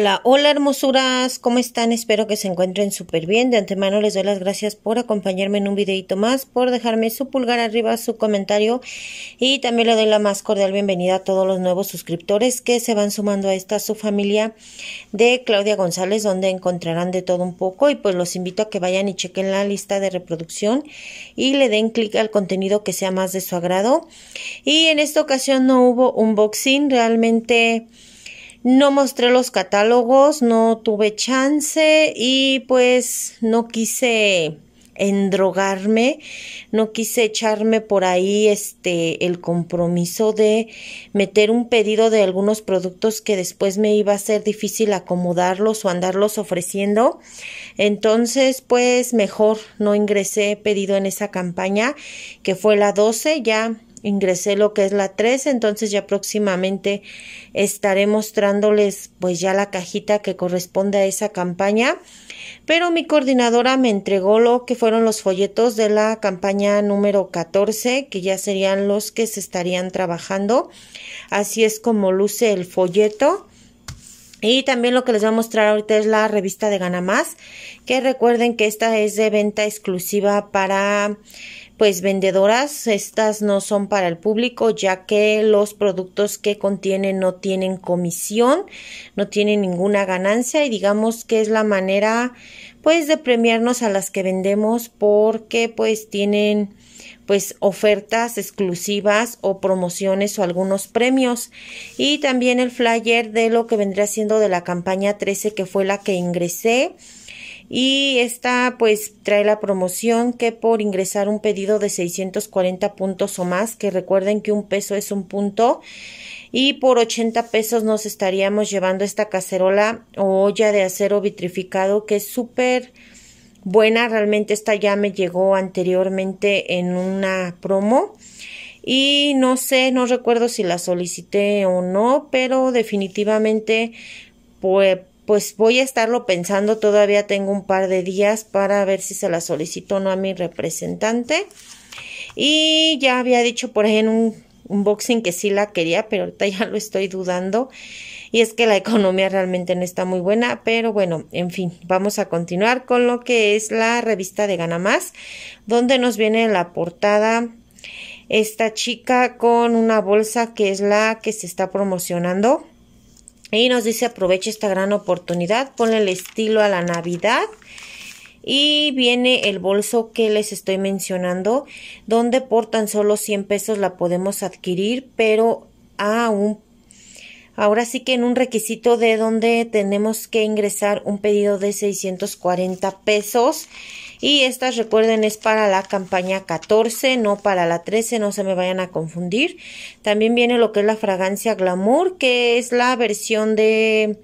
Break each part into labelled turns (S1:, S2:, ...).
S1: Hola, hola hermosuras, ¿cómo están? Espero que se encuentren súper bien. De antemano les doy las gracias por acompañarme en un videito más, por dejarme su pulgar arriba, su comentario y también le doy la más cordial bienvenida a todos los nuevos suscriptores que se van sumando a esta su familia de Claudia González, donde encontrarán de todo un poco y pues los invito a que vayan y chequen la lista de reproducción y le den clic al contenido que sea más de su agrado. Y en esta ocasión no hubo unboxing, realmente... No mostré los catálogos, no tuve chance y pues no quise endrogarme, no quise echarme por ahí este el compromiso de meter un pedido de algunos productos que después me iba a ser difícil acomodarlos o andarlos ofreciendo. Entonces, pues mejor no ingresé pedido en esa campaña que fue la 12, ya ingresé lo que es la 3, entonces ya próximamente estaré mostrándoles pues ya la cajita que corresponde a esa campaña, pero mi coordinadora me entregó lo que fueron los folletos de la campaña número 14, que ya serían los que se estarían trabajando, así es como luce el folleto. Y también lo que les voy a mostrar ahorita es la revista de Gana Más. que recuerden que esta es de venta exclusiva para pues vendedoras, estas no son para el público ya que los productos que contienen no tienen comisión, no tienen ninguna ganancia y digamos que es la manera pues de premiarnos a las que vendemos porque pues tienen pues ofertas exclusivas o promociones o algunos premios y también el flyer de lo que vendría siendo de la campaña 13 que fue la que ingresé y esta pues trae la promoción que por ingresar un pedido de 640 puntos o más, que recuerden que un peso es un punto, y por 80 pesos nos estaríamos llevando esta cacerola o olla de acero vitrificado que es súper buena, realmente esta ya me llegó anteriormente en una promo y no sé, no recuerdo si la solicité o no, pero definitivamente pues pues voy a estarlo pensando, todavía tengo un par de días para ver si se la solicito o no a mi representante. Y ya había dicho por ahí en un unboxing que sí la quería, pero ahorita ya lo estoy dudando. Y es que la economía realmente no está muy buena, pero bueno, en fin, vamos a continuar con lo que es la revista de Gana Más, donde nos viene la portada esta chica con una bolsa que es la que se está promocionando y nos dice aprovecha esta gran oportunidad, ponle el estilo a la Navidad. Y viene el bolso que les estoy mencionando, donde por tan solo 100 pesos la podemos adquirir, pero a un Ahora sí que en un requisito de donde tenemos que ingresar un pedido de 640 pesos. Y estas recuerden es para la campaña 14, no para la 13, no se me vayan a confundir. También viene lo que es la fragancia glamour, que es la versión de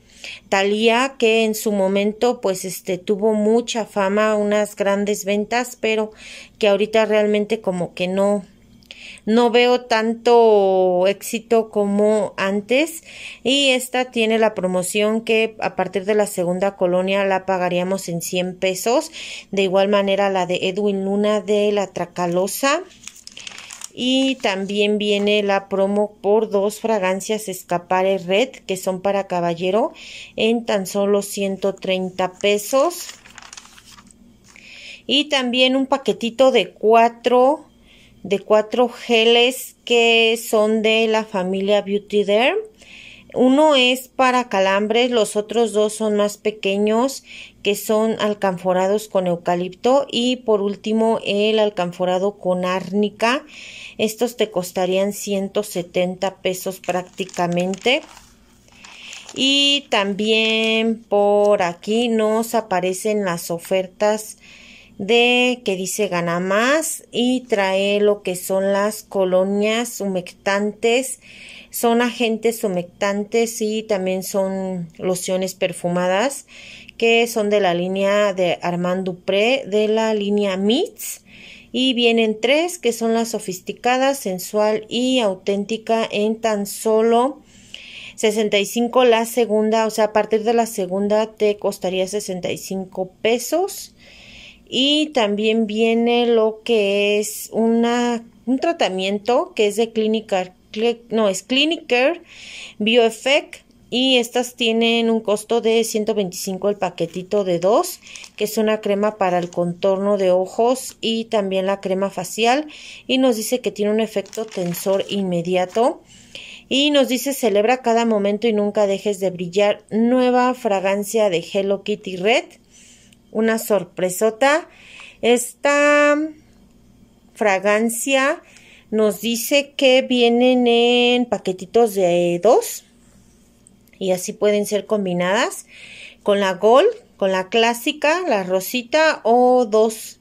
S1: Thalía que en su momento pues este tuvo mucha fama, unas grandes ventas, pero que ahorita realmente como que no no veo tanto éxito como antes y esta tiene la promoción que a partir de la segunda colonia la pagaríamos en 100 pesos. De igual manera la de Edwin Luna de la Tracalosa. Y también viene la promo por dos fragancias Escapare Red que son para caballero en tan solo 130 pesos. Y también un paquetito de cuatro de cuatro geles que son de la familia Beauty Derm. Uno es para calambres, los otros dos son más pequeños que son alcanforados con eucalipto y por último el alcanforado con árnica. Estos te costarían 170 pesos prácticamente. Y también por aquí nos aparecen las ofertas de que dice gana más y trae lo que son las colonias humectantes son agentes humectantes y también son lociones perfumadas que son de la línea de Armand Dupré de la línea Mits y vienen tres que son las sofisticadas, sensual y auténtica en tan solo 65 la segunda, o sea, a partir de la segunda te costaría 65 pesos y también viene lo que es un tratamiento que es de clínica, no, es Clinicare Bioeffect y estas tienen un costo de 125 el paquetito de dos, que es una crema para el contorno de ojos y también la crema facial y nos dice que tiene un efecto tensor inmediato y nos dice celebra cada momento y nunca dejes de brillar nueva fragancia de Hello Kitty Red una sorpresota. Esta fragancia nos dice que vienen en paquetitos de dos y así pueden ser combinadas con la gold, con la clásica, la rosita o dos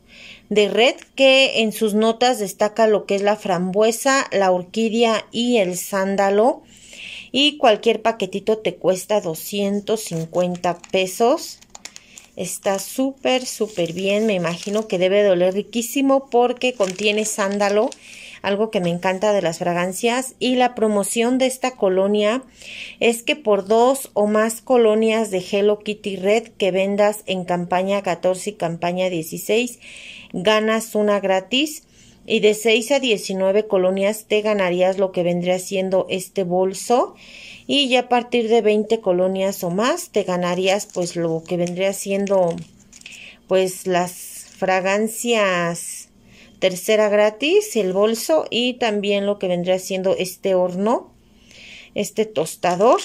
S1: de red que en sus notas destaca lo que es la frambuesa, la orquídea y el sándalo y cualquier paquetito te cuesta 250 pesos. Está súper, súper bien. Me imagino que debe doler riquísimo porque contiene sándalo, algo que me encanta de las fragancias. Y la promoción de esta colonia es que por dos o más colonias de Hello Kitty Red que vendas en campaña 14 y campaña 16, ganas una gratis y de 6 a 19 colonias te ganarías lo que vendría siendo este bolso y ya a partir de 20 colonias o más te ganarías pues lo que vendría siendo pues las fragancias tercera gratis, el bolso y también lo que vendría siendo este horno, este tostador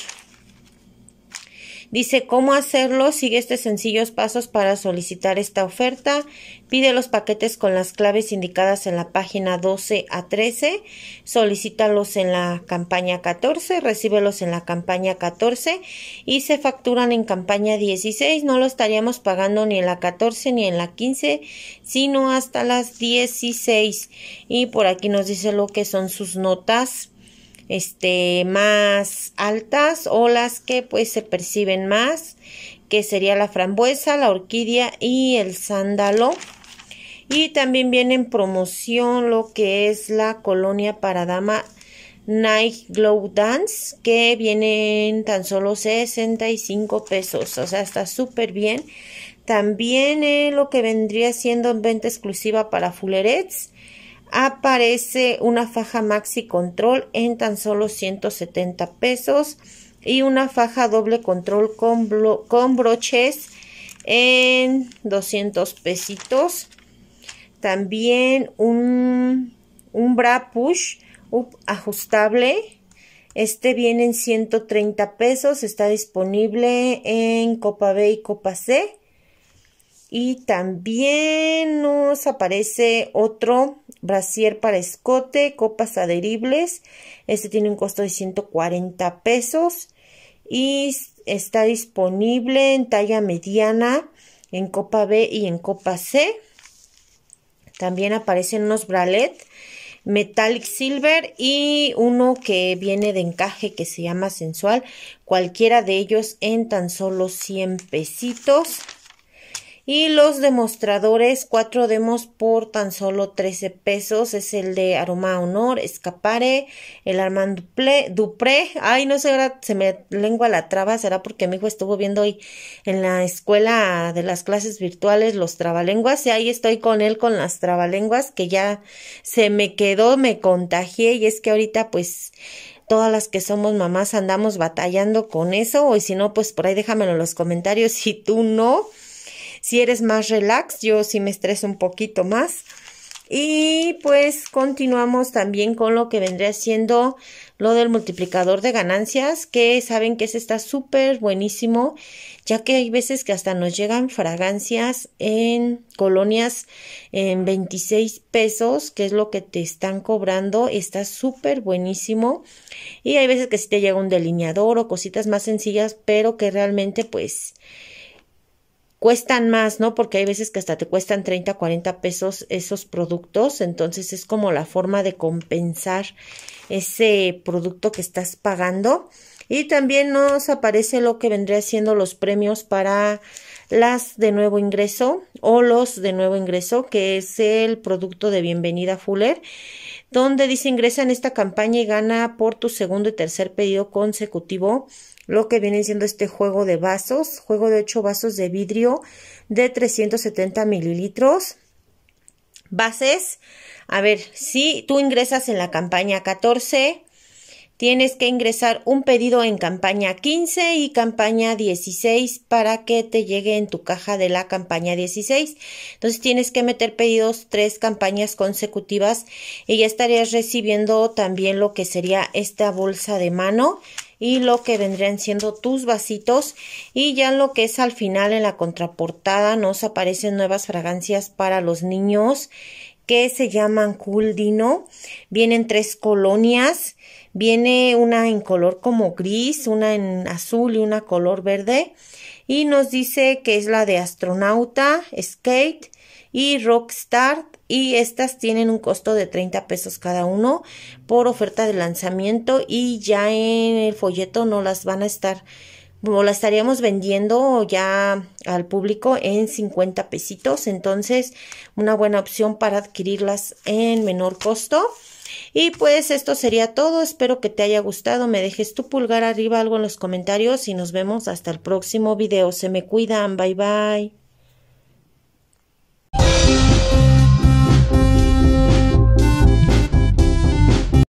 S1: Dice cómo hacerlo, sigue estos sencillos pasos para solicitar esta oferta, pide los paquetes con las claves indicadas en la página 12 a 13, solicítalos en la campaña 14, recíbelos en la campaña 14 y se facturan en campaña 16, no lo estaríamos pagando ni en la 14 ni en la 15, sino hasta las 16. Y por aquí nos dice lo que son sus notas este, más altas o las que pues se perciben más, que sería la frambuesa, la orquídea y el sándalo. Y también viene en promoción lo que es la colonia para dama Night Glow Dance, que vienen tan solo 65 pesos, o sea, está súper bien. También eh, lo que vendría siendo en venta exclusiva para Fullerets aparece una faja maxi control en tan solo 170 pesos y una faja doble control con, con broches en 200 pesitos también un, un bra push ajustable este viene en 130 pesos, está disponible en Copa B y Copa C. Y también nos aparece otro brasier para escote, copas adheribles. Este tiene un costo de 140 pesos y está disponible en talla mediana, en copa B y en copa C. También aparecen unos bralets metallic silver y uno que viene de encaje que se llama sensual. Cualquiera de ellos en tan solo 100 pesitos. Y los demostradores, cuatro demos por tan solo 13 pesos. Es el de Aroma Honor, Escapare, el Armand Dupré. Ay, no sé, ahora se me lengua la traba. Será porque mi hijo estuvo viendo hoy en la escuela de las clases virtuales los trabalenguas. Y ahí estoy con él con las trabalenguas que ya se me quedó, me contagié. Y es que ahorita pues todas las que somos mamás andamos batallando con eso. Y si no, pues por ahí déjamelo en los comentarios si tú no. Si eres más relax, yo sí me estreso un poquito más. Y pues continuamos también con lo que vendría siendo lo del multiplicador de ganancias, que saben que ese está súper buenísimo, ya que hay veces que hasta nos llegan fragancias en colonias en 26 pesos, que es lo que te están cobrando, está súper buenísimo. Y hay veces que sí te llega un delineador o cositas más sencillas, pero que realmente pues cuestan más, ¿no? Porque hay veces que hasta te cuestan 30, 40 pesos esos productos, entonces es como la forma de compensar ese producto que estás pagando. Y también nos aparece lo que vendría siendo los premios para las de nuevo ingreso o los de nuevo ingreso, que es el producto de bienvenida Fuller, donde dice ingresa en esta campaña y gana por tu segundo y tercer pedido consecutivo lo que viene siendo este juego de vasos, juego de 8 vasos de vidrio de 370 mililitros. Bases, a ver, si tú ingresas en la campaña 14, tienes que ingresar un pedido en campaña 15 y campaña 16 para que te llegue en tu caja de la campaña 16. Entonces tienes que meter pedidos tres campañas consecutivas y ya estarías recibiendo también lo que sería esta bolsa de mano y lo que vendrían siendo tus vasitos y ya lo que es al final en la contraportada nos aparecen nuevas fragancias para los niños que se llaman Cool Dino. Vienen tres colonias Viene una en color como gris, una en azul y una color verde. Y nos dice que es la de astronauta, skate y rockstar. Y estas tienen un costo de 30 pesos cada uno por oferta de lanzamiento. Y ya en el folleto no las van a estar la estaríamos vendiendo ya al público en 50 pesitos. Entonces, una buena opción para adquirirlas en menor costo. Y pues esto sería todo. Espero que te haya gustado. Me dejes tu pulgar arriba, algo en los comentarios y nos vemos hasta el próximo video. Se me cuidan. Bye bye.